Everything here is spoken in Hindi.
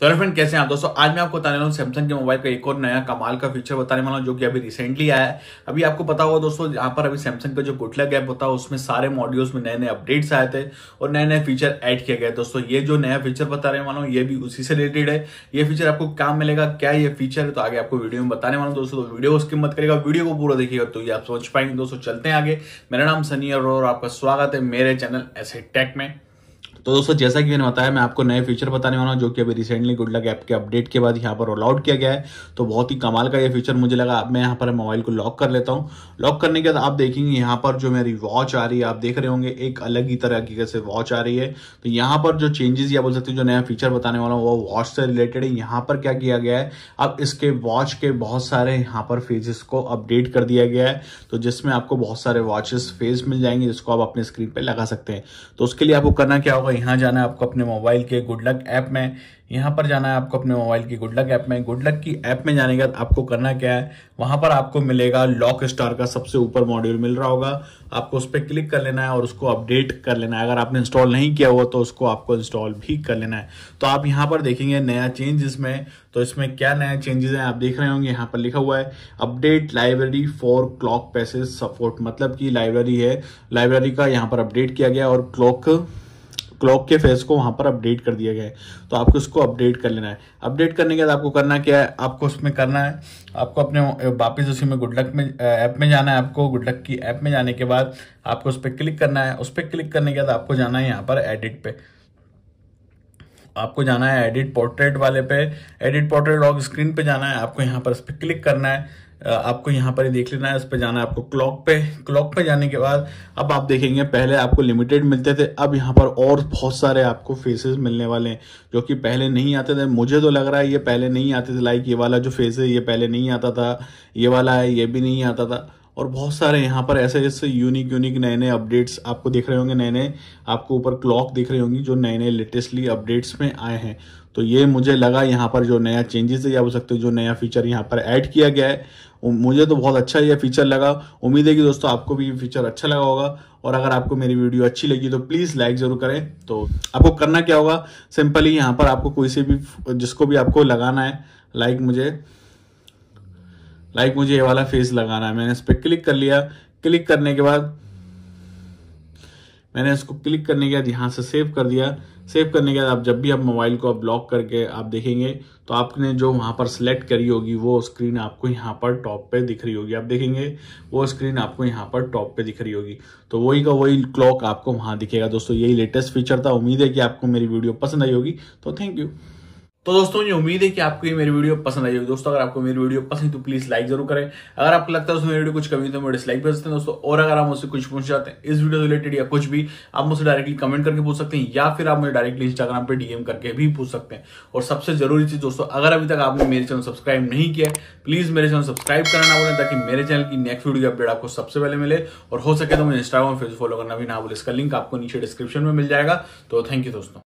तो फ्रेंड कैसे हैं आप दोस्तों आज मैं आपको बताने वाला हूँ सैमसंग के मोबाइल का एक और नया कमाल का फीचर बताने वाला हूँ जो कि अभी रिसेंटली आया है अभी आपको पता होगा दोस्तों यहाँ पर अभी सैमसंग का जो गुटला गैप होता है उसमें सारे मॉड्यूल्स में नए नए अपडेट्स आए थे और नए नए फीचर ऐड किया गया दोस्तों ये जो नया फीचर बताने वाला हूँ ये भी उसी से रिलेटेड है ये फीचर आपको क्या मिलेगा क्या ये फीचर है तो आगे आपको वीडियो में बताने वाला हूँ दोस्तों वीडियो तो उसकी मत करेगा वीडियो को पूरा देखिएगा तो ये आप सोच पाएंगे दोस्तों चलते हैं आगे मेरा नाम सनी और आपका स्वागत है मेरे चैनल ऐसे टेक में तो दोस्तों जैसा कि मैंने बताया मैं आपको नए फीचर बताने वाला हूँ जो कि अभी रिसेंटली गुड लक ऐप के अपडेट के बाद यहाँ पर रोल आउट किया गया है तो बहुत ही कमाल का ये फीचर मुझे लगा अब मैं यहाँ पर मोबाइल को लॉक कर लेता हूँ लॉक करने के बाद आप देखेंगे यहाँ पर जो मेरी वॉच आ रही है आप देख रहे होंगे एक अलग ही तरह की कैसे वॉच आ रही है तो यहाँ पर जो चेंजेस या बोल सकते हैं जो नया फीचर बताने वाला हूँ वो वॉच से रिलेटेड है यहाँ पर क्या किया गया है अब इसके वॉच के बहुत सारे यहाँ पर फेजेस को अपडेट कर दिया गया है तो जिसमें आपको बहुत सारे वॉचेस फेज मिल जाएंगे जिसको आप अपने स्क्रीन पर लगा सकते हैं तो उसके लिए आपको करना क्या होगा यहाँ जाना है आपको अपने मोबाइल के गुड लक ऐप में यहाँ पर जाना है आपको अपने मोबाइल की गुड लक ऐप में गुड लक की ऐप में जाने के बाद आपको करना क्या है वहां पर आपको मिलेगा लॉक स्टार का सबसे ऊपर मॉड्यूल मिल रहा होगा आपको उस पर क्लिक कर लेना है और उसको अपडेट कर लेना है अगर आपने इंस्टॉल नहीं किया हुआ तो उसको आपको इंस्टॉल भी कर लेना है तो आप यहाँ पर देखेंगे नया चेंज इसमें तो इसमें क्या नया चेंजेस हैं आप देख रहे होंगे यहाँ पर लिखा हुआ है update library for clock passage support मतलब कि लाइब्रेरी है लाइब्रेरी का यहाँ पर अपडेट किया गया और क्लॉक क्लॉक के फेस को वहां पर अपडेट कर दिया गया है तो आपको उसको अपडेट कर लेना है अपडेट करने के बाद आपको करना क्या है आपको उसमें करना है आपको अपने वापिस उसी में गुडलक में ऐप में जाना है आपको गुडलक की ऐप में जाने के बाद आपको उस पर क्लिक करना है उस पर क्लिक करने के बाद आपको जाना है यहाँ पर एडिट पे आपको जाना है एडिट पोर्ट्रेट वाले पे एडिट पोर्ट्रेट लॉक स्क्रीन पे जाना है आपको यहाँ पर इस पर क्लिक करना है आपको यहाँ पर ही देख लेना है उस पर जाना है आपको क्लॉक पे क्लॉक पे जाने के बाद अब आप देखेंगे पहले आपको लिमिटेड मिलते थे अब यहाँ पर और बहुत सारे आपको फेसेस मिलने वाले हैं जो कि पहले नहीं आते थे मुझे तो लग रहा है ये पहले नहीं आते थे लाइक ये वाला जो फेस है ये पहले नहीं आता था ये वाला है ये भी नहीं आता था और बहुत सारे यहाँ पर ऐसे ऐसे यूनिक यूनिक नए नए अपडेट्स आपको देख रहे होंगे नए नए आपको ऊपर क्लॉक दिख रही होंगी जो नए नए लेटेस्टली अपडेट्स में आए हैं तो ये मुझे लगा यहाँ पर जो नया चेंजेस है या हो सकते जो नया फीचर यहाँ पर ऐड किया गया है मुझे तो बहुत अच्छा यह फीचर लगा उम्मीद है कि दोस्तों आपको भी ये फीचर अच्छा लगा होगा और अगर आपको मेरी वीडियो अच्छी लगी तो प्लीज़ लाइक ज़रूर करें तो आपको करना क्या होगा सिंपली यहाँ पर आपको कोई से भी जिसको भी आपको लगाना है लाइक मुझे लाइक मुझे ये वाला फेस लगाना है मैंने इस पर क्लिक कर लिया क्लिक करने के बाद मैंने इसको क्लिक करने के बाद यहाँ से सेव कर दिया सेव करने के बाद आप जब भी आप मोबाइल को आप ब्लॉक करके आप देखेंगे तो आपने जो वहां पर सिलेक्ट करी होगी वो स्क्रीन आपको यहाँ पर टॉप पे दिख रही होगी आप देखेंगे वो स्क्रीन आपको यहाँ पर टॉप पे दिख रही होगी तो वही का वही क्लॉक आपको वहां दिखेगा दोस्तों यही लेटेस्ट फीचर था उम्मीद है कि आपको मेरी वीडियो पसंद आई होगी तो थैंक यू तो दोस्तों मुझे उम्मीद है कि आपको ये मेरी वीडियो पसंद आई होगी दोस्तों अगर आपको मेरी वीडियो पसंद तो प्लीज लाइक जरूर करें अगर आपको लगता है उसमें वीडियो कुछ कमी तो मैं डिसलाइक कर सकते हैं दोस्तों और अगर आप मुझसे कुछ पूछ जाते हैं इस वीडियो रिलेटेड या कुछ भी आप मुझसे डायरेक्टली कमेंट करके पूछ सकते हैं या फिर आप मुझे डायरेक्टली इंस्टाग्राम पर डीएम करके भी पूछ सकते हैं और सबसे जरूरी चीज दोस्तों अगर अभी तक आपने मेरे चैनल सब्सक्राइब नहीं किया प्लीज मेरे चैनल सब्सक्राइब करना बोले ताकि मेरे चैनल की नेक्स्ट वीडियो अपडेट आपको सबसे पहले मिले और हो सके तो मुझे इंस्टाग्राम फेसबुक फॉलो करना भी ना बोले इसका लिंक आपको नीचे डिस्क्रिप्शन में मिल जाएगा तो थैंक यू दोस्तों